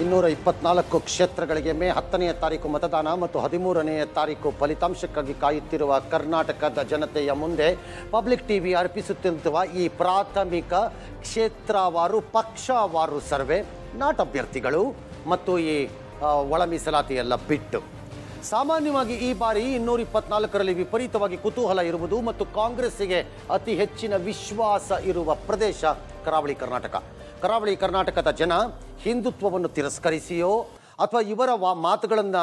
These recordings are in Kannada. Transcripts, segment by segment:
ಇನ್ನೂರ ಇಪ್ಪತ್ನಾಲ್ಕು ಕ್ಷೇತ್ರಗಳಿಗೆ ಮೇ ಹತ್ತನೆಯ ತಾರೀಕು ಮತದಾನ ಮತ್ತು ಹದಿಮೂರನೆಯ ತಾರೀಕು ಫಲಿತಾಂಶಕ್ಕಾಗಿ ಕಾಯುತ್ತಿರುವ ಕರ್ನಾಟಕದ ಜನತೆಯ ಮುಂದೆ ಪಬ್ಲಿಕ್ ವಿ ಅರ್ಪಿಸುತ್ತಿರುವ ಈ ಪ್ರಾಥಮಿಕ ಕ್ಷೇತ್ರವಾರು ಪಕ್ಷವಾರು ಸರ್ವೆ ನಾಟ್ ಅಭ್ಯರ್ಥಿಗಳು ಮತ್ತು ಈ ಒಳ ಮೀಸಲಾತಿಯೆಲ್ಲ ಬಿಟ್ಟು ಸಾಮಾನ್ಯವಾಗಿ ಈ ಬಾರಿ ಇನ್ನೂರ ಇಪ್ಪತ್ನಾಲ್ಕರಲ್ಲಿ ವಿಪರೀತವಾಗಿ ಕುತೂಹಲ ಇರುವುದು ಮತ್ತು ಕಾಂಗ್ರೆಸ್ಸಿಗೆ ಅತಿ ಹೆಚ್ಚಿನ ವಿಶ್ವಾಸ ಇರುವ ಪ್ರದೇಶ ಕರಾವಳಿ ಕರ್ನಾಟಕ ಕರಾವಳಿ ಕರ್ನಾಟಕದ ಜನ ಹಿಂದುತ್ವವನ್ನು ತಿರಸ್ಕರಿಸಿಯೋ ಅಥವಾ ಇವರ ವಾ ಮಾತುಗಳನ್ನು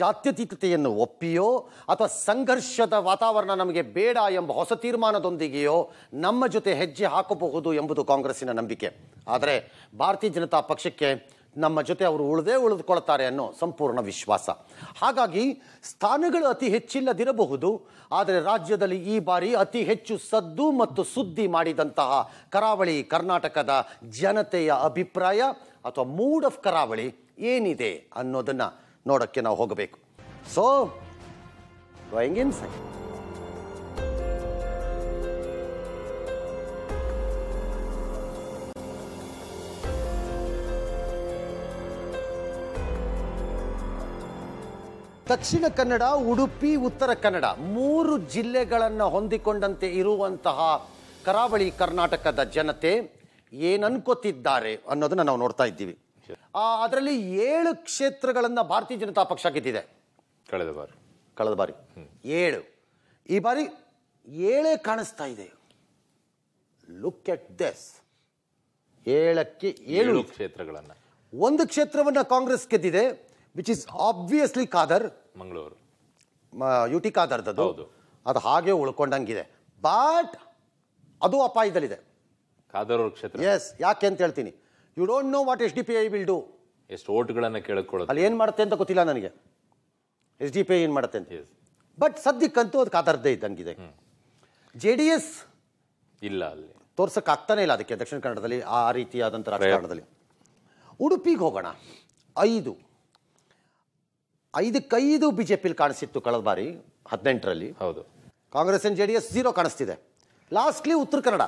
ಜಾತ್ಯತೀತತೆಯನ್ನು ಒಪ್ಪಿಯೋ ಅಥವಾ ಸಂಘರ್ಷದ ವಾತಾವರಣ ನಮಗೆ ಬೇಡ ಎಂಬ ಹೊಸ ತೀರ್ಮಾನದೊಂದಿಗೆಯೋ ನಮ್ಮ ಜೊತೆ ಹೆಜ್ಜೆ ಹಾಕಬಹುದು ಎಂಬುದು ಕಾಂಗ್ರೆಸ್ಸಿನ ನಂಬಿಕೆ ಆದರೆ ಭಾರತೀಯ ಜನತಾ ಪಕ್ಷಕ್ಕೆ ನಮ್ಮ ಜೊತೆ ಅವರು ಉಳದೇ ಉಳಿದುಕೊಳ್ತಾರೆ ಅನ್ನೋ ಸಂಪೂರ್ಣ ವಿಶ್ವಾಸ ಹಾಗಾಗಿ ಸ್ಥಾನಗಳು ಅತಿ ಹೆಚ್ಚಿಲ್ಲದಿರಬಹುದು ಆದರೆ ರಾಜ್ಯದಲ್ಲಿ ಈ ಬಾರಿ ಅತಿ ಹೆಚ್ಚು ಸದ್ದು ಮತ್ತು ಸುದ್ದಿ ಮಾಡಿದಂತಹ ಕರಾವಳಿ ಕರ್ನಾಟಕದ ಜನತೆಯ ಅಭಿಪ್ರಾಯ ಅಥವಾ ಮೂಡ್ ಆಫ್ ಕರಾವಳಿ ಏನಿದೆ ಅನ್ನೋದನ್ನು ನೋಡೋಕ್ಕೆ ನಾವು ಹೋಗಬೇಕು ಸೊ ಡ್ರಾಯಿಂಗ್ ಇನ್ ದಕ್ಷಿಣ ಕನ್ನಡ ಉಡುಪಿ ಉತ್ತರ ಕನ್ನಡ ಮೂರು ಜಿಲ್ಲೆಗಳನ್ನು ಹೊಂದಿಕೊಂಡಂತೆ ಇರುವಂತಹ ಕರಾವಳಿ ಕರ್ನಾಟಕದ ಜನತೆ ಏನನ್ಕೋತಿದ್ದಾರೆ ಅನ್ನೋದನ್ನ ನಾವು ನೋಡ್ತಾ ಇದ್ದೀವಿ ಅದರಲ್ಲಿ ಏಳು ಕ್ಷೇತ್ರಗಳನ್ನು ಭಾರತೀಯ ಜನತಾ ಪಕ್ಷ ಗೆದ್ದಿದೆ ಕಳೆದ ಬಾರಿ ಕಳೆದ ಬಾರಿ ಏಳು ಈ ಬಾರಿ ಏಳೇ ಕಾಣಿಸ್ತಾ ಇದೆ ಲುಕ್ ಎಟ್ ದಿಸ್ ಏಳಕ್ಕೆ ಏಳು ಕ್ಷೇತ್ರಗಳನ್ನು ಒಂದು ಕ್ಷೇತ್ರವನ್ನ ಕಾಂಗ್ರೆಸ್ ಗೆದ್ದಿದೆ which is obviously Khader Mangaluru U T ಖಾದರ್ದದು ಅದು ಹಾಗೆ ಉಳ್ಕೊಂಡಂಗಿದೆ ಬಟ್ ಅದು ಅಪಾಯದಲ್ಲಿದೆ ಖಾದರ್ ಕ್ಷೇತ್ರ ಎಸ್ ಯಾಕೆ ಅಂತ ಹೇಳ್ತೀನಿ you don't know what S D P I will do ಎಷ್ಟು ಓಟ್ಗಳನ್ನು ಕೇಳಿಕೊಳ್ಳೋದು ಅಲ್ಲಿ ಏನು ಮಾಡುತ್ತೆ ಅಂತ ಗೊತ್ತಿಲ್ಲ ನನಗೆ ಎಸ್ ಡಿ ಪಿ ಐ ಏನು ಮಾಡುತ್ತೆ ಅಂತ ಬಟ್ ಸದ್ಯಕ್ಕಂತೂ ಅದು ಕಾದರ್ದೇ ಇದ್ದಂಗಿದೆ ಜೆ ಡಿ ಎಸ್ ಇಲ್ಲ ಅಲ್ಲಿ ಆಗ್ತಾನೆ ಇಲ್ಲ ಅದಕ್ಕೆ ದಕ್ಷಿಣ ಕನ್ನಡದಲ್ಲಿ ಆ ರೀತಿಯಾದಂಥ ರಾಜಕಾರಣದಲ್ಲಿ ಉಡುಪಿಗೆ ಹೋಗೋಣ ಐದು ಐದಕ್ಕೈದು ಬಿ ಜೆ ಪಿಲಿ ಕಾಣಿಸಿತ್ತು ಕಳೆದ ಬಾರಿ ಹದಿನೆಂಟರಲ್ಲಿ ಹೌದು Congress J D S zero ಕಾಣಿಸ್ತಿದೆ ಲಾಸ್ಟ್ಲಿ ಉತ್ತರ ಕನ್ನಡ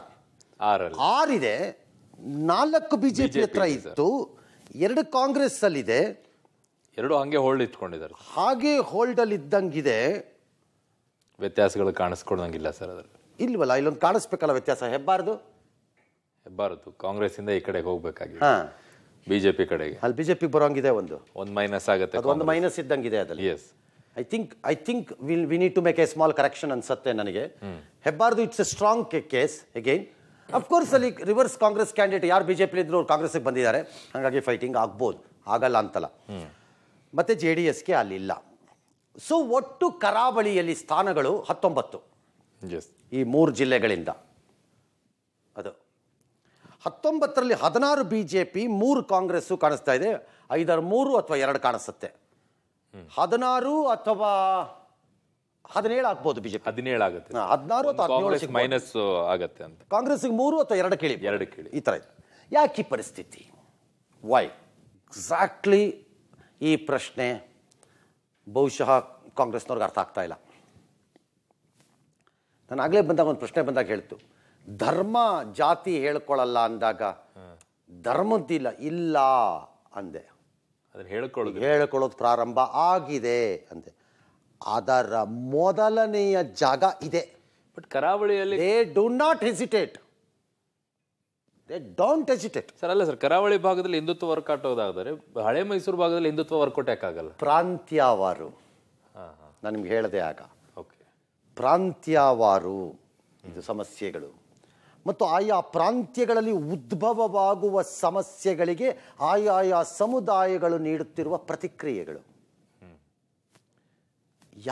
ಆರಿದೆ ನಾಲ್ಕು ಬಿ ಜೆ ಪಿ ಹತ್ರ ಇತ್ತು ಎರಡು ಕಾಂಗ್ರೆಸ್ ಅಲ್ಲಿದೆ ಎರಡು ಹಂಗೆ ಹೋಲ್ಡ್ ಇಟ್ಕೊಂಡಿದ್ದಾರೆ ಹಾಗೆ ಹೋಲ್ಡ್ ಅಲ್ಲಿ ಇದ್ದಂಗಿದೆ ವ್ಯತ್ಯಾಸಗಳು ಕಾಣಿಸ್ಕೊಳ್ದಂಗಿಲ್ಲ ಸರ್ ಅದ್ರ ಇಲ್ವಲ್ಲ ಇಲ್ಲೊಂದು ಕಾಣಿಸ್ಬೇಕಲ್ಲ ವ್ಯತ್ಯಾಸ ಹೆಬ್ಬಾರದು ಹೆಬ್ಬಾರದು ಕಾಂಗ್ರೆಸ್ ಇಂದ ಈ ಕಡೆಗೆ ಹಾ ಬಿಜೆಪಿ ಕಡೆಗೆ ಅಲ್ಲಿ ಬಿಜೆಪಿ ಬರೋಂಗಿದೆ ಒಂದು ಒಂದು ಮೈನಸ್ ಆಗುತ್ತೆ ಅದು ಒಂದು ಮೈನಸ್ ಇದ್ದಂಗಿದೆ ಅದಲ್ಲಿ yes I think I think will we need to make a small correction ಅನ್ಸುತ್ತೆ ನನಗೆ ಹೆಬ್ಬಾರ್ದು it's a strong case again of course ಅಲ್ಲಿ ರಿವರ್ಸ್ ಕಾಂಗ್ರೆಸ್ ಕ್ಯಾಂಡಿಡೇಟ್ ಯಾರು ಬಿಜೆಪಿ ಇದ್ರು ಅವ್ರು ಕಾಂಗ್ರೆಸ್ಗೆ ಬಂದಿದ್ದಾರೆ ಹಾಗಾಗಿ ಫೈಟಿಂಗ್ ಆಗ್ಬೋದು ಆಗಲ್ಲ ಅಂತಲ್ಲ ಮತ್ತೆ ಜೆ ಡಿ ಎಸ್ಗೆ ಅಲ್ಲಿಲ್ಲ ಸೊ ಒಟ್ಟು ಕರಾವಳಿಯಲ್ಲಿ ಸ್ಥಾನಗಳು ಹತ್ತೊಂಬತ್ತು ಈ ಮೂರು ಜಿಲ್ಲೆಗಳಿಂದ ಅದು ಹತ್ತೊಂಬತ್ತರಲ್ಲಿ ಹದಿನಾರು ಬಿ ಜೆ ಪಿ ಮೂರು ಕಾಂಗ್ರೆಸ್ಸು ಕಾಣಿಸ್ತಾ ಇದೆ ಐದಾರು ಮೂರು ಅಥವಾ ಎರಡು ಕಾಣಿಸುತ್ತೆ ಹದಿನಾರು ಅಥವಾ ಹದಿನೇಳು ಆಗ್ಬೋದು ಬಿಜೆಪಿ ಹದಿನೇಳು ಆಗುತ್ತೆ ಹದಿನಾರು ಅಥವಾ ಹದಿನೇಳು ಮೈನಸ್ ಆಗುತ್ತೆ ಅಂತ ಕಾಂಗ್ರೆಸ್ಗೆ ಮೂರು ಅಥವಾ ಎರಡು ಕೇಳಿ ಎರಡು ಕೇಳಿ ಈ ಥರ ಇದೆ ಯಾಕೆ ಈ ಪರಿಸ್ಥಿತಿ ವೈ ಎಕ್ಸಾಕ್ಟ್ಲಿ ಈ ಪ್ರಶ್ನೆ ಬಹುಶಃ ಕಾಂಗ್ರೆಸ್ನವ್ರಿಗೆ ಅರ್ಥ ಆಗ್ತಾ ಇಲ್ಲ ನಾನು ಆಗಲೇ ಬಂದಾಗ ಒಂದು ಪ್ರಶ್ನೆ ಬಂದಾಗ ಹೇಳ್ತು ಧರ್ಮ ಜಾತಿ ಹೇಳ್ಕೊಳ್ಳಲ್ಲ ಅಂದಾಗ ಧರ್ಮದ್ದಿಲ್ಲ ಇಲ್ಲ ಅಂದೆ ಹೇಳ್ಕೊಳ್ಳೋದು ಹೇಳ್ಕೊಳ್ಳೋದು ಪ್ರಾರಂಭ ಆಗಿದೆ ಅಂದೆ ಅದರ ಮೊದಲನೆಯ ಜಾಗ ಇದೆ ಬಟ್ ಕರಾವಳಿಯಲ್ಲಿ they do not hesitate they don't hesitate sir ಅಲ್ಲ ಸರ್ ಕರಾವಳಿ ಭಾಗದಲ್ಲಿ ಹಿಂದುತ್ವ ವರ್ಕೌಟ್ ಹೋದಾದರೆ ಹಳೆ ಮೈಸೂರು ಭಾಗದಲ್ಲಿ ಹಿಂದುತ್ವ ವರ್ಕೌಟ್ ಪ್ರಾಂತ್ಯವಾರು ನಾನು ನಿಮ್ಗೆ ಹೇಳದೆ ಆಗ ಓಕೆ ಪ್ರಾಂತ್ಯವಾರು ಇದು ಸಮಸ್ಯೆಗಳು ಮತ್ತು ಆಯಾ ಪ್ರಾಂತ್ಯಗಳಲ್ಲಿ ಉದ್ಭವವಾಗುವ ಸಮಸ್ಯೆಗಳಿಗೆ ಆಯಾಯ ಸಮುದಾಯಗಳು ನೀಡುತ್ತಿರುವ ಪ್ರತಿಕ್ರಿಯೆಗಳು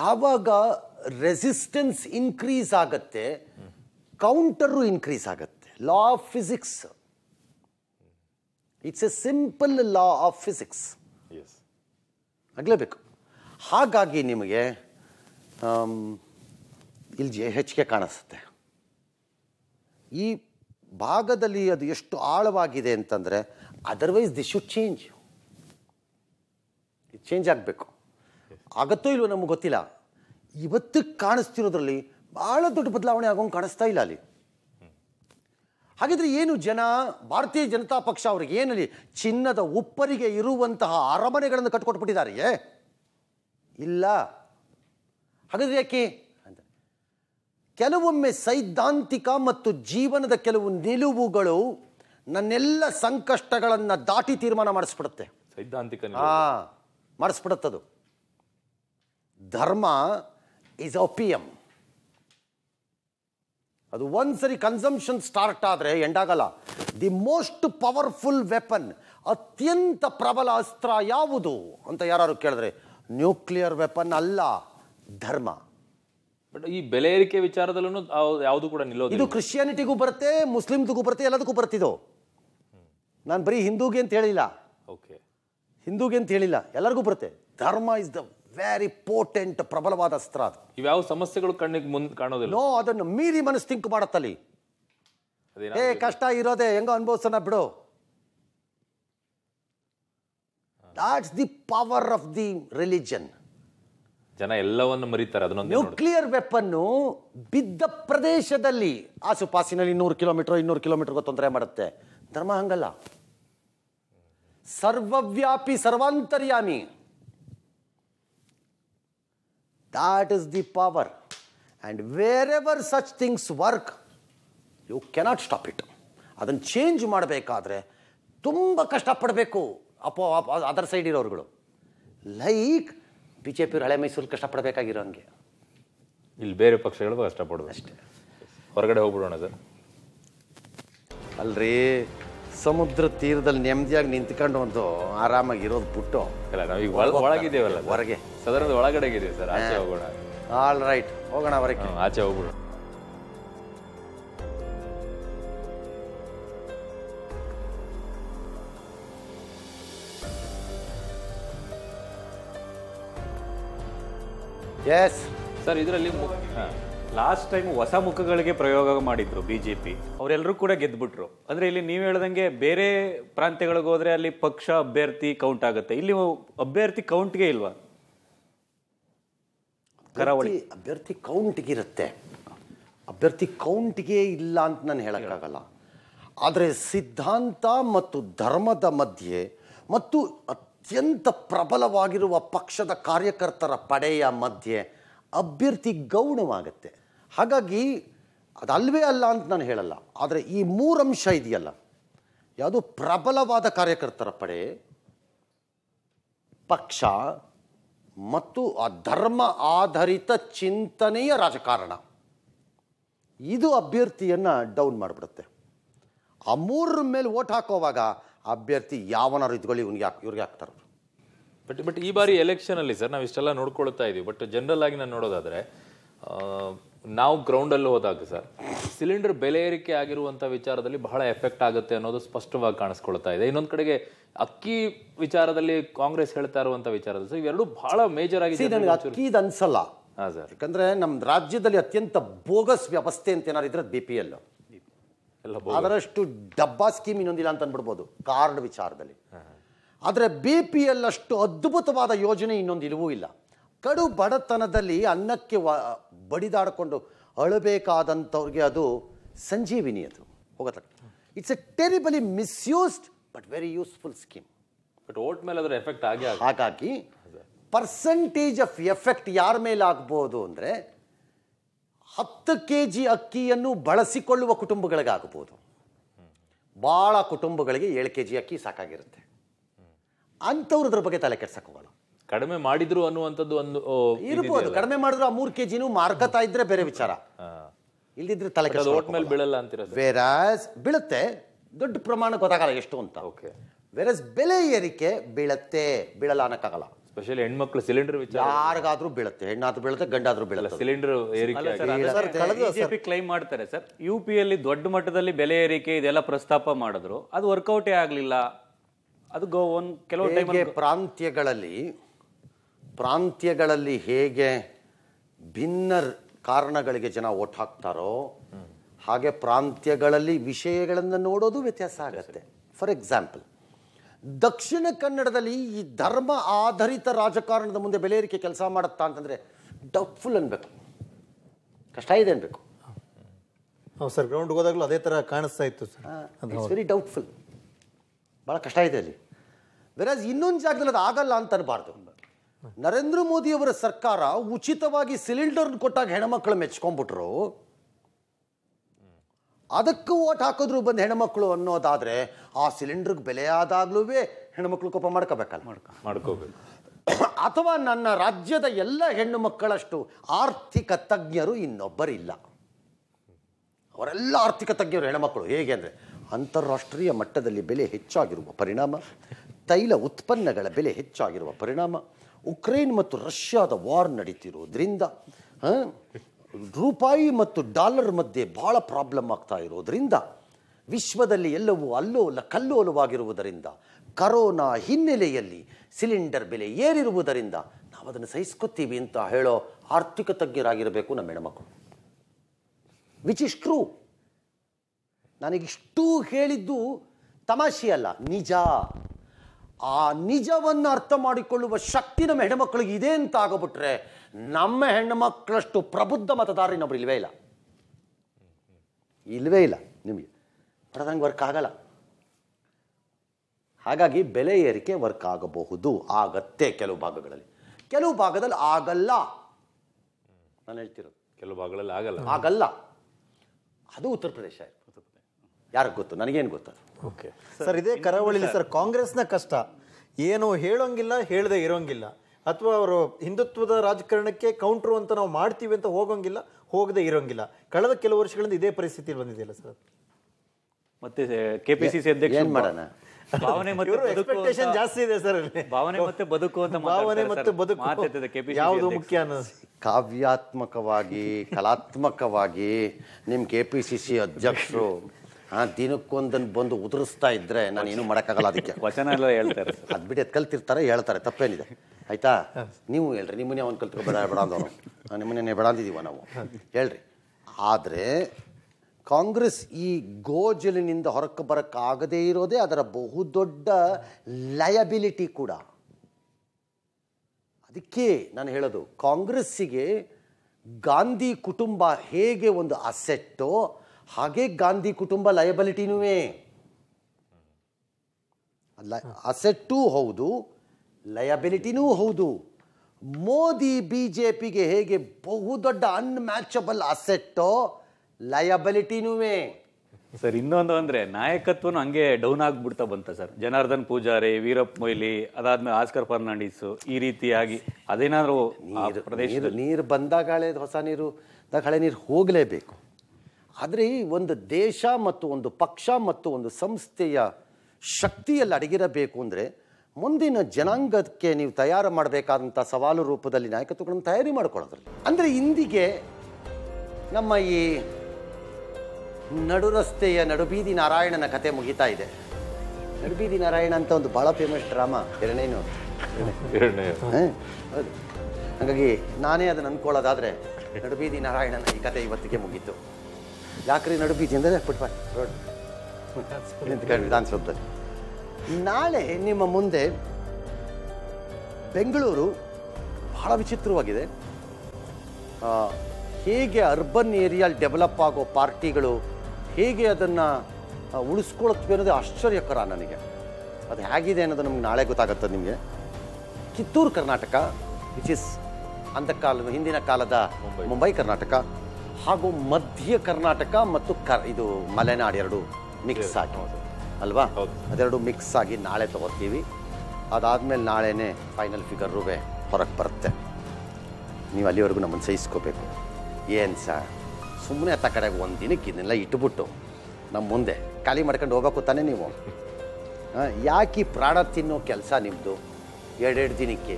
ಯಾವಾಗ ರೆಸಿಸ್ಟೆನ್ಸ್ ಇನ್ಕ್ರೀಸ್ ಆಗತ್ತೆ ಕೌಂಟರು ಇನ್ಕ್ರೀಸ್ ಆಗತ್ತೆ law of physics it's a simple law of physics ಆಗಲೇಬೇಕು ಹಾಗಾಗಿ ನಿಮಗೆ ಇಲ್ಲಿ ಹೆಚ್ಚಿಗೆ ಕಾಣಿಸುತ್ತೆ ಈ ಭಾಗದಲ್ಲಿ ಅದು ಎಷ್ಟು ಆಳವಾಗಿದೆ ಅಂತಂದರೆ otherwise this should change change ಆಗಬೇಕು ಆಗತ್ತೋ ಇಲ್ವೋ ನಮ್ಗೆ ಗೊತ್ತಿಲ್ಲ ಇವತ್ತು ಕಾಣಿಸ್ತಿರೋದ್ರಲ್ಲಿ ಭಾಳ ದೊಡ್ಡ ಬದಲಾವಣೆ ಆಗೋಂಗೆ ಕಾಣಿಸ್ತಾ ಇಲ್ಲ ಅಲ್ಲಿ ಹಾಗಿದ್ರೆ ಏನು ಜನ ಭಾರತೀಯ ಜನತಾ ಪಕ್ಷ ಅವ್ರಿಗೆ ಏನಲ್ಲಿ ಚಿನ್ನದ ಉಪ್ಪರಿಗೆ ಇರುವಂತಹ ಅರಮನೆಗಳನ್ನು ಕಟ್ಕೊಟ್ಬಿಟ್ಟಿದ್ದಾರೆಯೇ ಇಲ್ಲ ಹಾಗಾದ್ರೆ ಯಾಕೆ ಕೆಲವೊಮ್ಮೆ ಸೈದ್ಧಾಂತಿಕ ಮತ್ತು ಜೀವನದ ಕೆಲವು ನಿಲುವುಗಳು ನನ್ನೆಲ್ಲ ಸಂಕಷ್ಟಗಳನ್ನು ದಾಟಿ ತೀರ್ಮಾನ ಮಾಡಿಸ್ಬಿಡುತ್ತೆ ಸೈದ್ಧಾಂತಿಕ ಹಾಂ ಮಾಡಿಸ್ಬಿಡುತ್ತದು ಧರ್ಮ ಇಸ್ ಒಪಿಯಂ ಅದು ಒಂದ್ಸರಿ ಕನ್ಸಂಪ್ಷನ್ ಸ್ಟಾರ್ಟ್ ಆದರೆ ಎಂಡಾಗಲ್ಲ ದಿ ಮೋಸ್ಟ್ ಪವರ್ಫುಲ್ ವೆಪನ್ ಅತ್ಯಂತ ಪ್ರಬಲ ಅಸ್ತ್ರ ಯಾವುದು ಅಂತ ಯಾರು ಕೇಳಿದ್ರೆ ನ್ಯೂಕ್ಲಿಯರ್ ವೆಪನ್ ಅಲ್ಲ ಧರ್ಮ ಬಟ್ ಈ ಬೆಲೆ ಏರಿಕೆ ವಿಚಾರದಲ್ಲೂ ಯಾವುದು ಕೂಡ ನಿಲ್ಲೋ ಇದು ಕ್ರಿಶ್ಚಿಯಾನಿಟಿಗೂ ಬರುತ್ತೆ ಮುಸ್ಲಿಮ್ದಿಗೂ ಬರುತ್ತೆ ಎಲ್ಲದಕ್ಕೂ ಬರ್ತಿದ್ದು ನಾನು ಬರೀ ಹಿಂದೂಗೆ ಅಂತ ಹೇಳಿಲ್ಲ ಓಕೆ ಹಿಂದೂಗೆ ಅಂತ ಹೇಳಿಲ್ಲ ಎಲ್ಲರಿಗೂ ಬರುತ್ತೆ ಧರ್ಮ ಇಸ್ ದ ವೆರಿ ಪೋಟೆಂಟ್ ಪ್ರಬಲವಾದ ಅಸ್ತ್ರ ಅದು ಯಾವ ಸಮಸ್ಯೆಗಳು ಕಣ್ಣಿಗೆ ಮುಂದೆ ಕಾಣೋದಿಲ್ಲ ನೋ ಅದನ್ನು ಮೀರಿ ಮನಸ್ಸು ತಿಂಕ್ ಮಾಡತ್ತಲ್ಲಿ ಏ ಕಷ್ಟ ಇರೋದೆ ಹೆಂಗ ಅನುಭವಿಸೋಣ ಬಿಡು that's the power of the religion ಜನ ಎಲ್ಲವನ್ನು ಮರಿತಾರೆ ಅದನ್ನು ನ್ಯೂಕ್ಲಿಯರ್ ವೆಪನ್ನು ಬಿದ್ದ ಪ್ರದೇಶದಲ್ಲಿ ಆಸುಪಾಸಿನಲ್ಲಿ ಇನ್ನೂರು ಕಿಲೋಮೀಟರ್ ಇನ್ನೂರು ಕಿಲೋಮೀಟರ್ ತೊಂದರೆ ಮಾಡುತ್ತೆ ಧರ್ಮ ಹಂಗಲ್ಲ ಸರ್ವವ್ಯಾಪಿ ಸರ್ವಾಂತರ್ಯಾಮಿ that is the power and wherever such things work you cannot stop it ಅದನ್ನು ಚೇಂಜ್ ಮಾಡಬೇಕಾದ್ರೆ ತುಂಬ ಕಷ್ಟಪಡಬೇಕು ಅಪೋ ಅದರ್ ಸೈಡ್ ಇರೋರುಗಳು ಲೈಕ್ ಬಿ ಜೆ ಪಿಯವರು ಹಳೆ ಮೈಸೂರು ಕಷ್ಟಪಡಬೇಕಾಗಿರೋ ಹಂಗೆ ಇಲ್ಲಿ ಬೇರೆ ಪಕ್ಷಗಳು ಕಷ್ಟಪಡೋದು ಅಷ್ಟೇ ಹೊರಗಡೆ ಹೋಗ್ಬಿಡೋಣ ಸರ್ ಅಲ್ರಿ ಸಮುದ್ರ ತೀರದಲ್ಲಿ ನೆಮ್ಮದಿಯಾಗಿ ನಿಂತ್ಕೊಂಡು ಒಂದು ಆರಾಮಾಗಿ ಇರೋದು ಬಿಟ್ಟು ಇಲ್ಲ ನಾವೀಗ ಒಳಗಿದ್ದೇವಲ್ಲ ಹೊರಗೆ ಸದರದ ಒಳಗಡೆ ಇದೀವಿ ಸರ್ ಆಚೆ ಹೋಗೋಣ ಆಲ್ ರೈಟ್ ಹೋಗೋಣ ಹೊರಗೆ ಆಚೆ ಹೋಗ್ಬಿಡೋಣ ಎಸ್ ಸರ್ ಇದರಲ್ಲಿ ಲಾಸ್ಟ್ ಟೈಮ್ ಹೊಸ ಮುಖಗಳಿಗೆ ಪ್ರಯೋಗ ಮಾಡಿದ್ರು ಬಿಜೆಪಿ ಅವರೆಲ್ಲರೂ ಕೂಡ ಗೆದ್ಬಿಟ್ರು ಅಂದ್ರೆ ಇಲ್ಲಿ ನೀವು ಹೇಳ್ದಂಗೆ ಬೇರೆ ಪ್ರಾಂತ್ಯಗಳಿಗೆ ಹೋದ್ರೆ ಅಲ್ಲಿ ಪಕ್ಷ ಅಭ್ಯರ್ಥಿ ಕೌಂಟ್ ಆಗುತ್ತೆ ಇಲ್ಲಿ ಅಭ್ಯರ್ಥಿ ಕೌಂಟ್ಗೆ ಇಲ್ವಾ ಕರಾವಳಿ ಅಭ್ಯರ್ಥಿ ಕೌಂಟ್ಗೆ ಇರುತ್ತೆ ಅಭ್ಯರ್ಥಿ ಕೌಂಟ್ಗೆ ಇಲ್ಲ ಅಂತ ನಾನು ಹೇಳೋಕ್ಕಾಗಲ್ಲ ಆದರೆ ಸಿದ್ಧಾಂತ ಮತ್ತು ಧರ್ಮದ ಮಧ್ಯೆ ಮತ್ತು ಅತ್ಯಂತ ಪ್ರಬಲವಾಗಿರುವ ಪಕ್ಷದ ಕಾರ್ಯಕರ್ತರ ಪಡೆಯ ಮಧ್ಯೆ ಅಭ್ಯರ್ಥಿ ಗೌಣವಾಗುತ್ತೆ ಹಾಗಾಗಿ ಅದಲ್ವೇ ಅಲ್ಲ ಅಂತ ನಾನು ಹೇಳಲ್ಲ ಆದರೆ ಈ ಮೂರಂಶ ಇದೆಯಲ್ಲ ಯಾವುದು ಪ್ರಬಲವಾದ ಕಾರ್ಯಕರ್ತರ ಪಡೆ ಪಕ್ಷ ಮತ್ತು ಆ ಧರ್ಮ ಆಧಾರಿತ ಚಿಂತನೆಯ ರಾಜಕಾರಣ ಇದು ಅಭ್ಯರ್ಥಿಯನ್ನು ಡೌನ್ ಮಾಡಿಬಿಡುತ್ತೆ ಆ ಮೂರರ ಮೇಲೆ ಓಟ್ ಹಾಕೋವಾಗ ಅಭ್ಯರ್ಥಿ ಯಾವನಾರು ಇದ್ಕೊಳ್ಳಿ ಇವನಿಗೆ ಹಾಕಿ ಇವ್ರಿಗೆ ಹಾಕ್ತಾರೆ ಬಟ್ ಬಟ್ ಈ ಬಾರಿ ಅಲ್ಲಿ ಸರ್ ನಾವು ಇಷ್ಟೆಲ್ಲ ನೋಡ್ಕೊಳ್ತಾ ಇದೀವಿ ಬಟ್ ಜನರಲ್ ಆಗಿ ನಾನು ನೋಡೋದಾದ್ರೆ ನಾವು ಅಲ್ಲಿ ಹೋದಾಗ ಸರ್ ಸಿಲಿಂಡರ್ ಬೆಲೆ ಏರಿಕೆ ಆಗಿರುವಂಥ ವಿಚಾರದಲ್ಲಿ ಬಹಳ ಎಫೆಕ್ಟ್ ಆಗುತ್ತೆ ಅನ್ನೋದು ಸ್ಪಷ್ಟವಾಗಿ ಕಾಣಿಸ್ಕೊಳ್ತಾ ಇದೆ ಇನ್ನೊಂದು ಕಡೆಗೆ ಅಕ್ಕಿ ವಿಚಾರದಲ್ಲಿ ಕಾಂಗ್ರೆಸ್ ಹೇಳ್ತಾ ಇರುವಂತ ವಿಚಾರದಲ್ಲಿ ಸರ್ ಇವೆರಡು ಬಹಳ ಮೇಜರ್ ಆಗಿದೆ ಅಕ್ಕಿ ಅನ್ಸಲ್ಲ ಹಾಂ ಸರ್ ಯಾಕಂದರೆ ನಮ್ಮ ರಾಜ್ಯದಲ್ಲಿ ಅತ್ಯಂತ ಬೋಗಸ್ ವ್ಯವಸ್ಥೆ ಅಂತ ಏನಾರು ಇದ್ರೆ ಬಿ ಪಿ ಎಲ್ ಅದರಷ್ಟು ಡಬ್ಬಾ ಸ್ಕೀಮ್ ಇನ್ನೊಂದಿಲ್ಲ ಅಂತ ಅಂದ್ಬಿಡ್ಬೋದು ಕಾರ್ಡ್ ವಿಚಾರದಲ್ಲಿ ಆದರೆ ಬಿ ಪಿ ಎಲ್ ಅಷ್ಟು ಅದ್ಭುತವಾದ ಯೋಜನೆ ಇಲ್ಲವೂ ಇಲ್ಲ ಕಡು ಬಡತನದಲ್ಲಿ ಅನ್ನಕ್ಕೆ ವ ಬಡಿದಾಡಿಕೊಂಡು ಅಳಬೇಕಾದಂಥವ್ರಿಗೆ ಅದು ಸಂಜೀವಿನಿ ಅದು ಹೋಗತ್ತ it's a terribly misused but very useful scheme but vote ಮೇಲೆ ಅದರ ಎಫೆಕ್ಟ್ ಆಗಿ ಹಾಗಾಗಿ ಪರ್ಸೆಂಟೇಜ್ ಆಫ್ ಎಫೆಕ್ಟ್ ಯಾರ ಮೇಲೆ ಆಗ್ಬೋದು ಅಂದರೆ ಹತ್ತು ಕೆ ಜಿ ಅಕ್ಕಿಯನ್ನು ಬಳಸಿಕೊಳ್ಳುವ ಕುಟುಂಬಗಳಿಗಾಗಬಹುದು ಭಾಳ ಕುಟುಂಬಗಳಿಗೆ ಏಳು ಕೆ ಜಿ ಅಕ್ಕಿ ಸಾಕಾಗಿರುತ್ತೆ ಅಂಥವ್ರದ್ರ ಬಗ್ಗೆ ತಲೆ ಹೋಗಲ್ಲ ಕಡಿಮೆ ಮಾಡಿದ್ರು ಅನ್ನುವಂಥದ್ದು ಒಂದು ಇರ್ಬೋದು ಕಡಿಮೆ ಮಾಡಿದ್ರು ಆ ಮೂರು ಕೆ ಜಿನೂ ಮಾರ್ಕತಾ ಇದ್ರೆ ಬೇರೆ ವಿಚಾರ ಇಲ್ಲಿದ್ರೆ ತಲೆ ಮೇಲೆ ಬೀಳಲ್ಲ ಅಂತೀರ ವೆರಾಸ್ ಬೀಳುತ್ತೆ ದೊಡ್ಡ ಪ್ರಮಾಣಕ್ಕೆ ಗೊತ್ತಾಗಲ್ಲ ಎಷ್ಟು ಅಂತ ಓಕೆ ವೆರಾಸ್ ಬೆಲೆ ಏರಿಕೆ ಬೀಳತ್ತೆ ಬೀಳಲ್ಲ ಅನ್ನೋಕ್ಕಾಗಲ್ಲ ಸ್ಪೆಷಲಿ ಹೆಣ್ಮಕ್ಳು ಸಿಲಿಂಡರ್ ವಿಚಾರ ಯಾರಿಗಾದ್ರೂ ಬೀಳುತ್ತೆ ಹೆಣ್ಣಾದ್ರೂ ಬೀಳುತ್ತೆ ಗಂಡಾದ್ರೂ ಬೀಳುತ್ತೆ ಸಿಲಿಂಡರ್ ಏರಿಕೆ ಕ್ಲೈಮ್ ಮಾಡ್ತಾರೆ ಸರ್ ಯು ಪಿ ಅಲ್ಲಿ ದೊಡ್ಡ ಮಟ್ಟದಲ್ಲಿ ಬೆಲೆ ಏರಿಕೆ ಇದೆಲ್ಲ ಪ್ರಸ್ತಾಪ ಮಾಡಿದ್ರು ಅದು ವರ್ಕೌಟೇ ಆಗಲಿಲ್ಲ ಅದು ಗೋ ಒಂದು ಕೆಲವು ಟೈಮ್ ಪ್ರಾಂತ್ಯಗಳಲ್ಲಿ ಪ್ರಾಂತ್ಯಗಳಲ್ಲಿ ಹೇಗೆ ಭಿನ್ನ ಕಾರಣಗಳಿಗೆ ಜನ ಓಟ್ ಹಾಕ್ತಾರೋ ಹಾಗೆ ಪ್ರಾಂತ್ಯಗಳಲ್ಲಿ ವಿಷಯಗಳನ್ನು ನೋಡೋದು ವ್ಯತ್ಯಾಸ ಆಗುತ್ತೆ ಫಾರ್ ಎಕ್ಸಾಂಪಲ್ ದಕ್ಷಿಣ ಕನ್ನಡದಲ್ಲಿ ಈ ಧರ್ಮ ಆಧಾರಿತ ರಾಜಕಾರಣದ ಮುಂದೆ ಬೆಲೆ ಏರಿಕೆ ಕೆಲಸ ಮಾಡುತ್ತಾ ಅಂತಂದರೆ ಡೌಟ್ಫುಲ್ ಅನ್ಬೇಕು ಕಷ್ಟ ಇದೆ ಅನ್ಬೇಕು ಹೌದು ಸರ್ ಗ್ರೌಂಡ್ಗೆ ಹೋದಾಗಲೂ ಅದೇ ಥರ ಕಾಣಿಸ್ತಾ ಇತ್ತು ಸರ್ ವೆರಿ ಡೌಟ್ಫುಲ್ ಭಾಳ ಕಷ್ಟ ಇದೆ ಅಲ್ಲಿ ವೆರಾಸ್ ಇನ್ನೊಂದು ಜಾಗದಲ್ಲಿ ಅದು ಆಗಲ್ಲ ಅಂತ ಅನ್ಬಾರ್ದು ನರೇಂದ್ರ ಮೋದಿಯವರ ಸರ್ಕಾರ ಉಚಿತವಾಗಿ ಸಿಲಿಂಡರ್ ಕೊಟ್ಟಾಗ ಹೆಣ್ಮಕ್ಳು ಮೆಚ್ಕೊಂಡ್ಬಿಟ್ರು ಅದಕ್ಕೂ ಓಟ್ ಹಾಕಿದ್ರು ಬಂದು ಹೆಣ್ಮಕ್ಳು ಅನ್ನೋದಾದರೆ ಆ ಸಿಲಿಂಡ್ರಿಗೆ ಬೆಲೆ ಆದಾಗ್ಲೂ ಹೆಣ್ಮಕ್ಳು ಕೋಪ ಮಾಡ್ಕೋಬೇಕಲ್ಲ ಮಾಡ್ಕೋಬೇಕು ಅಥವಾ ನನ್ನ ರಾಜ್ಯದ ಎಲ್ಲ ಹೆಣ್ಣು ಮಕ್ಕಳಷ್ಟು ಆರ್ಥಿಕ ತಜ್ಞರು ಇನ್ನೊಬ್ಬರಿಲ್ಲ ಅವರೆಲ್ಲ ಆರ್ಥಿಕ ತಜ್ಞರು ಹೆಣ್ಮಕ್ಕಳು ಹೇಗೆ ಅಂದರೆ ಅಂತಾರಾಷ್ಟ್ರೀಯ ಮಟ್ಟದಲ್ಲಿ ಬೆಲೆ ಹೆಚ್ಚಾಗಿರುವ ಪರಿಣಾಮ ತೈಲ ಉತ್ಪನ್ನಗಳ ಬೆಲೆ ಹೆಚ್ಚಾಗಿರುವ ಪರಿಣಾಮ ಉಕ್ರೇನ್ ಮತ್ತು ರಷ್ಯಾದ ವಾರ್ ನಡೀತಿರುವುದರಿಂದ ರೂಪಾಯಿ ಮತ್ತು ಡಾಲರ್ ಮಧ್ಯೆ ಭಾಳ ಪ್ರಾಬ್ಲಮ್ ಆಗ್ತಾ ಇರೋದರಿಂದ ವಿಶ್ವದಲ್ಲಿ ಎಲ್ಲವೂ ಅಲ್ಲೋಲ ಕಲ್ಲೋಲವಾಗಿರುವುದರಿಂದ ಕರೋನಾ ಹಿನ್ನೆಲೆಯಲ್ಲಿ ಸಿಲಿಂಡರ್ ಬೆಲೆ ಏರಿರುವುದರಿಂದ ನಾವು ಅದನ್ನು ಸಹಿಸ್ಕೊತೀವಿ ಅಂತ ಹೇಳೋ ಆರ್ಥಿಕ ತಜ್ಞರಾಗಿರಬೇಕು ನಮ್ಮ ಹೆಣ್ಮಕ್ಕಳು ವಿಚ್ ಇಸ್ ಟ್ರೂ ನನಗಿಷ್ಟು ಹೇಳಿದ್ದು ತಮಾಷೆಯಲ್ಲ ನಿಜ ಆ ನಿಜವನ್ನು ಅರ್ಥ ಮಾಡಿಕೊಳ್ಳುವ ಶಕ್ತಿ ನಮ್ಮ ಹೆಣ್ಮಕ್ಳಿಗೆ ಇದೆ ಅಂತ ಆಗಬಿಟ್ರೆ ನಮ್ಮ ಹೆಣ್ಣು ಮಕ್ಕಳಷ್ಟು ಪ್ರಬುದ್ಧ ಮತದಾರಿನೊಬ್ರು ಇನ್ನೊಬ್ರು ಇಲ್ವೇ ಇಲ್ಲ ಇಲ್ವೇ ಇಲ್ಲ ನಿಮಗೆ ಪ್ರಧಾನಿಗೆ ವರ್ಕ್ ಆಗಲ್ಲ ಹಾಗಾಗಿ ಬೆಲೆ ಏರಿಕೆ ವರ್ಕ್ ಆಗಬಹುದು ಆಗತ್ತೆ ಕೆಲವು ಭಾಗಗಳಲ್ಲಿ ಕೆಲವು ಭಾಗದಲ್ಲಿ ಆಗಲ್ಲ ನಾನು ಹೇಳ್ತಿರೋದು ಕೆಲವು ಭಾಗಗಳಲ್ಲಿ ಆಗಲ್ಲ ಆಗಲ್ಲ ಅದು ಉತ್ತರ ಪ್ರದೇಶ ಯಾರು ಗೊತ್ತು ನನಗೇನು ಗೊತ್ತ ಓಕೆ ಸರ್ ಇದೇ ಕರಾವಳಿಲಿ ಸರ್ ಕಾಂಗ್ರೆಸ್ನ ಕಷ್ಟ ಏನು ಹೇಳೋಂಗಿಲ್ಲ ಹೇಳದೆ ಇರೋಂಗಿಲ್ಲ ಅಥವಾ ಅವರು ಹಿಂದುತ್ವದ ರಾಜಕಾರಣಕ್ಕೆ ಕೌಂಟ್ರು ಅಂತ ನಾವು ಮಾಡ್ತೀವಿ ಅಂತ ಹೋಗೋಂಗಿಲ್ಲ ಹೋಗದೆ ಇರೋಂಗಿಲ್ಲ ಕಳೆದ ಕೆಲವು ವರ್ಷಗಳಿಂದ ಇದೇ ಪರಿಸ್ಥಿತಿ ಬಂದಿದೆಯಲ್ಲ ಸರ್ ಮತ್ತೆ ಕೆ ಅಧ್ಯಕ್ಷ ಸಿ ಭಾವನೆ ಮತ್ತೆ ಎಕ್ಸ್ಪೆಕ್ಟೇಷನ್ ಜಾಸ್ತಿ ಇದೆ ಸರ್ ಭಾವನೆ ಮತ್ತೆ ಬದುಕು ಅಂತ ಭಾವನೆ ಮತ್ತೆ ಬದುಕು ಯಾವುದು ಮುಖ್ಯ ಕಾವ್ಯಾತ್ಮಕವಾಗಿ ಕಲಾತ್ಮಕವಾಗಿ ನಿಮ್ ಕೆ ಪಿ ಸಿ ಸಿ ಅಧ್ಯಕ್ಷರು ದಿನಕ್ಕೊಂದನ್ನು ಬಂದು ಉದುರಿಸ್ತಾ ಇದ್ರೆ ನಾನು ಏನು ಮಾಡೋಕ್ಕಾಗಲ್ಲ ಅದಕ್ಕೆ ವಚನ ಎಲ್ಲ ಹೇಳ್ತಾರೆ ಅದು ಬಿಟ್ಟು ಎತ್ಕಲ್ತಿರ್ತಾರೆ ಹೇಳ್ತಾರೆ ತಪ್ಪೇನಿದೆ ಆಯ್ತಾ ನೀವು ಹೇಳ್ರಿ ನಿಮ್ಮನ್ನೇ ಅವ್ನು ಕಲ್ತ್ಕೊ ಬೇಡ ಬೇಡ ನಿಮ್ಮ ನಿಮ್ಮನ್ನೇ ಬೇಡ ಅಂದಿದ್ದೀವ ನಾವು ಹೇಳ್ರಿ ಆದರೆ ಕಾಂಗ್ರೆಸ್ ಈ ಗೋಜಲಿನಿಂದ ಹೊರಕ್ಕೆ ಬರೋಕ್ಕಾಗದೇ ಇರೋದೇ ಅದರ ಬಹುದೊಡ್ಡ ಲಯಬಿಲಿಟಿ ಕೂಡ ಅದಕ್ಕೆ ನಾನು ಹೇಳೋದು ಕಾಂಗ್ರೆಸ್ಸಿಗೆ ಗಾಂಧಿ ಕುಟುಂಬ ಹೇಗೆ ಒಂದು ಅಸೆಟ್ಟು ಹಾಗೆ ಗಾಂಧಿ ಕುಟುಂಬ ಲಯಬಿಲಿಟಿನೂ ಅಸೆಟ್ಟೂ ಹೌದು ಲಯಬಿಲಿಟಿನೂ ಹೌದು ಮೋದಿ ಬಿ ಜೆ ಪಿಗೆ ಹೇಗೆ ಬಹುದೊಡ್ಡ ಅನ್ಮ್ಯಾಚಬಲ್ ಅಸೆಟ್ಟು ಲಯಬಿಲಿಟಿನೂವೇ ಸರ್ ಇನ್ನೊಂದು ಅಂದರೆ ನಾಯಕತ್ವ ಹಂಗೆ ಡೌನ್ ಆಗಿಬಿಡ್ತಾ ಬಂತ ಸರ್ ಜನಾರ್ದನ್ ಪೂಜಾರಿ ವೀರಪ್ಪ ಮೊಯ್ಲಿ ಅದಾದ್ಮೇಲೆ ಆಸ್ಕರ್ ಫರ್ನಾಂಡಿಸು ಈ ರೀತಿಯಾಗಿ ಅದೇನಾದರೂ ನೀರು ನೀರು ಬಂದಾಗ ಹೊಸ ನೀರು ಹಳೆ ನೀರು ಹೋಗಲೇಬೇಕು ಆದರೆ ಒಂದು ದೇಶ ಮತ್ತು ಒಂದು ಪಕ್ಷ ಮತ್ತು ಒಂದು ಸಂಸ್ಥೆಯ ಶಕ್ತಿಯಲ್ಲಿ ಅಡಗಿರಬೇಕು ಅಂದರೆ ಮುಂದಿನ ಜನಾಂಗಕ್ಕೆ ನೀವು ತಯಾರು ಮಾಡಬೇಕಾದಂಥ ಸವಾಲು ರೂಪದಲ್ಲಿ ನಾಯಕತ್ವಗಳನ್ನು ತಯಾರಿ ಮಾಡ್ಕೊಳ್ಳೋದ್ರಲ್ಲಿ ಅಂದರೆ ಇಂದಿಗೆ ನಮ್ಮ ಈ ನಡು ರಸ್ತೆಯ ನಡುಬೀದಿ ನಾರಾಯಣನ ಕತೆ ಮುಗಿತಾ ಇದೆ ನಡುಬೀದಿ ನಾರಾಯಣ ಅಂತ ಒಂದು ಭಾಳ ಫೇಮಸ್ ಡ್ರಾಮಾ ಎರಡನೇನು ಹೌದು ಹಾಗಾಗಿ ನಾನೇ ಅದನ್ನು ಅಂದ್ಕೊಳ್ಳೋದಾದರೆ ನಡುಬೀದಿ ನಾರಾಯಣನ ಈ ಕತೆ ಇವತ್ತಿಗೆ ಮುಗೀತು ಯಾಕ್ರಿ ನಡುಬೀದಿ ಅಂದರೆ ಫುಟ್ಪಾತ್ ರೋಡ್ ವಿಧಾನಸೌಧದಲ್ಲಿ ನಾಳೆ ನಿಮ್ಮ ಮುಂದೆ ಬೆಂಗಳೂರು ಬಹಳ ವಿಚಿತ್ರವಾಗಿದೆ ಹೇಗೆ ಅರ್ಬನ್ ಏರಿಯಾಲ್ ಡೆವಲಪ್ ಆಗೋ ಪಾರ್ಟಿಗಳು ಹೇಗೆ ಅದನ್ನು ಉಳಿಸ್ಕೊಳತ್ವೆ ಅನ್ನೋದು ಆಶ್ಚರ್ಯಕರ ನನಗೆ ಅದು ಹೇಗಿದೆ ಅನ್ನೋದು ನಮ್ಗೆ ನಾಳೆ ಗೊತ್ತಾಗುತ್ತೆ ನಿಮಗೆ ಕಿತ್ತೂರು ಕರ್ನಾಟಕ ವಿಚ್ ಇಸ್ ಅಂಥ ಕಾಲ ಹಿಂದಿನ ಕಾಲದ ಮುಂಬೈ ಕರ್ನಾಟಕ ಹಾಗೂ ಮಧ್ಯ ಕರ್ನಾಟಕ ಮತ್ತು ಕ ಇದು ಮಲೆನಾಡು ಎರಡು ಮಿಕ್ಸ್ ಆಗಿ ಅಲ್ವಾ ಅದೆರಡು ಮಿಕ್ಸ್ ಆಗಿ ನಾಳೆ ತೊಗೋತೀವಿ ಅದಾದಮೇಲೆ ನಾಳೆನೇ ಫೈನಲ್ ಫಿಗರ್ಗೆ ಹೊರಗೆ ಬರುತ್ತೆ ನೀವು ಅಲ್ಲಿವರೆಗೂ ನಮ್ಮನ್ನು ಸಹಿಸ್ಕೋಬೇಕು ಏನು ಸರ್ ಸುಮ್ಮನೆ ಅತ್ತ ಕಡೆಗೆ ಒಂದು ದಿನಕ್ಕೆ ಇದನ್ನೆಲ್ಲ ಇಟ್ಬಿಟ್ಟು ನಮ್ಮ ಮುಂದೆ ಖಾಲಿ ಮಾಡ್ಕೊಂಡು ಹೋಗಬೇಕು ತಾನೇ ನೀವು ಯಾಕೆ ಪ್ರಾಣ ತಿನ್ನೋ ಕೆಲಸ ನಿಮ್ಮದು ಎರಡೆರಡು ದಿನಕ್ಕೆ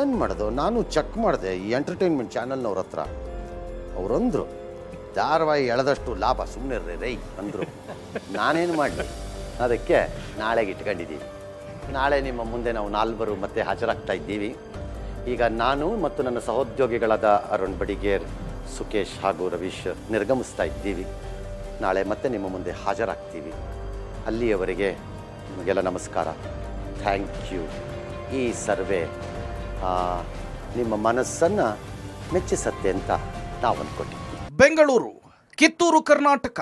ಏನು ಮಾಡೋದು ನಾನು ಚೆಕ್ ಮಾಡಿದೆ ಈ ಎಂಟರ್ಟೈನ್ಮೆಂಟ್ ಚಾನಲ್ನವ್ರ ಹತ್ರ ಅವರಂದರು ಧಾರಾವಾಹಿ ಎಳೆದಷ್ಟು ಲಾಭ ಸುಮ್ಮನೆ ರೇ ರೈ ಅಂದರು ನಾನೇನು ಮಾಡಲಿ ಅದಕ್ಕೆ ನಾಳೆಗೆ ಇಟ್ಕೊಂಡಿದ್ದೀವಿ ನಾಳೆ ನಿಮ್ಮ ಮುಂದೆ ನಾವು ನಾಲ್ವರು ಮತ್ತೆ ಹಾಜರಾಗ್ತಾ ಇದ್ದೀವಿ ಈಗ ನಾನು ಮತ್ತು ನನ್ನ ಸಹೋದ್ಯೋಗಿಗಳಾದ ಅರುಣ್ ಬಡಿಗೇರ್ ಸುಕೇಶ್ ಹಾಗೂ ರವೀಶ್ ನಿರ್ಗಮಿಸ್ತಾ ಇದ್ದೀವಿ ನಾಳೆ ಮತ್ತೆ ನಿಮ್ಮ ಮುಂದೆ ಹಾಜರಾಗ್ತೀವಿ ಅಲ್ಲಿಯವರೆಗೆ ನಿಮಗೆಲ್ಲ ನಮಸ್ಕಾರ ಥ್ಯಾಂಕ್ ಯು ಈ ಸರ್ವೆ ನಿಮ್ಮ ಮನಸ್ಸನ್ನು ಮೆಚ್ಚಿಸತ್ತೆ ಅಂತ ನಾವು ಅಂದ್ಕೊಟ್ಟಿದ್ದೀವಿ ಬೆಂಗಳೂರು ಕಿತ್ತೂರು ಕರ್ನಾಟಕ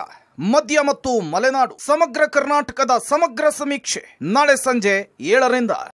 ಮಧ್ಯ ಮತ್ತು ಮಲೆನಾಡು ಸಮಗ್ರ ಕರ್ನಾಟಕದ ಸಮಗ್ರ ಸಮೀಕ್ಷೆ ನಾಳೆ ಸಂಜೆ ಏಳರಿಂದ